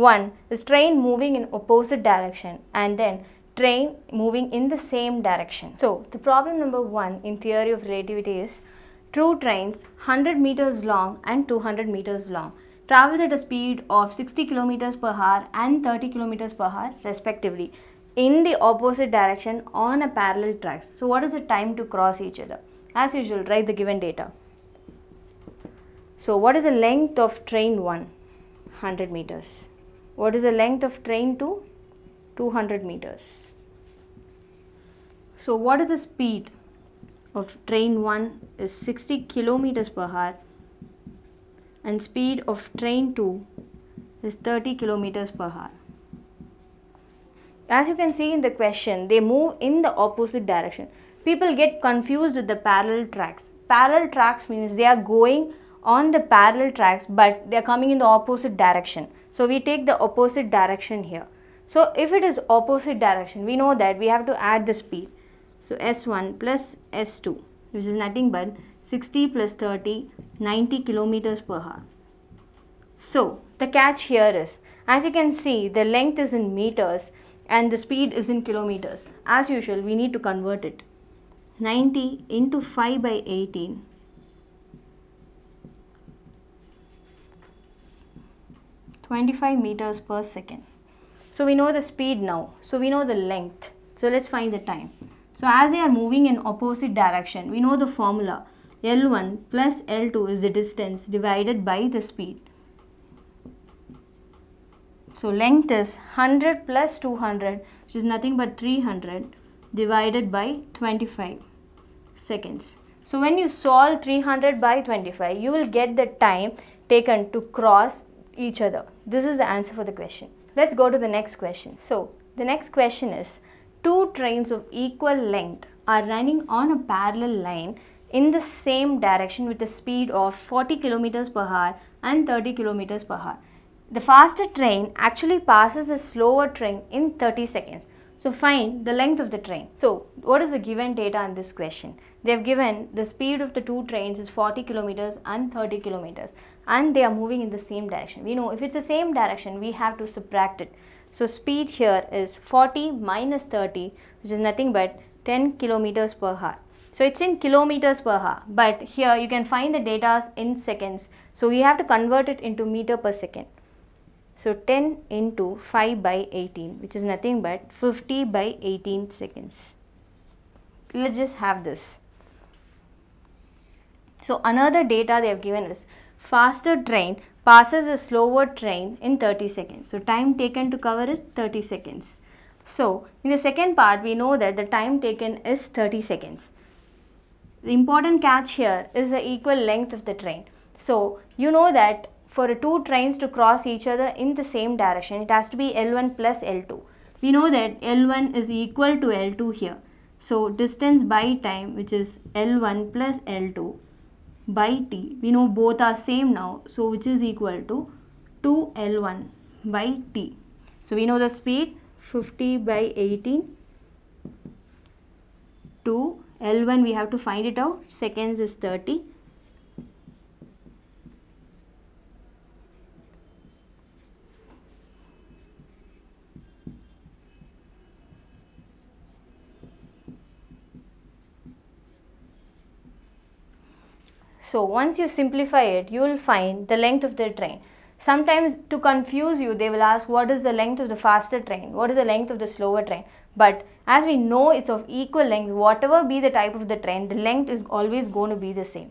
One is train moving in opposite direction and then train moving in the same direction. So the problem number one in theory of relativity is two trains 100 meters long and 200 meters long travels at a speed of 60 kilometers per hour and 30 kilometers per hour respectively in the opposite direction on a parallel tracks. So what is the time to cross each other? As usual, write the given data. So what is the length of train 1? 100 meters. What is the length of train to 200 meters? So what is the speed of train 1 is 60 kilometers per hour and speed of train 2 is 30 kilometers per hour. As you can see in the question, they move in the opposite direction. People get confused with the parallel tracks. Parallel tracks means they are going on the parallel tracks but they are coming in the opposite direction. So we take the opposite direction here. So if it is opposite direction, we know that we have to add the speed. So S1 plus S2, which is nothing but 60 plus 30, 90 kilometers per hour. So the catch here is, as you can see, the length is in meters and the speed is in kilometers. As usual, we need to convert it. 90 into 5 by 18 25 meters per second. So we know the speed now. So we know the length. So let's find the time. So as they are moving in opposite direction, we know the formula. L1 plus L2 is the distance divided by the speed. So length is 100 plus 200 which is nothing but 300 divided by 25 seconds. So when you solve 300 by 25 you will get the time taken to cross each other. This is the answer for the question. Let's go to the next question. So, the next question is two trains of equal length are running on a parallel line in the same direction with a speed of 40 km per hour and 30 km per hour. The faster train actually passes the slower train in 30 seconds. So find the length of the train. So what is the given data in this question? They have given the speed of the two trains is 40 kilometers and 30 kilometers and they are moving in the same direction. We know if it's the same direction, we have to subtract it. So speed here is 40 minus 30, which is nothing but 10 kilometers per hour. So it's in kilometers per hour, but here you can find the data in seconds. So we have to convert it into meter per second. So 10 into 5 by 18, which is nothing but 50 by 18 seconds. Let's just have this. So another data they have given is faster train passes a slower train in 30 seconds. So, time taken to cover it 30 seconds. So, in the second part we know that the time taken is 30 seconds. The important catch here is the equal length of the train. So, you know that for two trains to cross each other in the same direction it has to be L1 plus L2. We know that L1 is equal to L2 here. So, distance by time which is L1 plus L2 by t. We know both are same now. So which is equal to 2L1 by t. So we know the speed 50 by 18 to L1 we have to find it out. Seconds is 30 So once you simplify it, you will find the length of the train. Sometimes to confuse you, they will ask what is the length of the faster train, what is the length of the slower train. But as we know it's of equal length, whatever be the type of the train, the length is always going to be the same.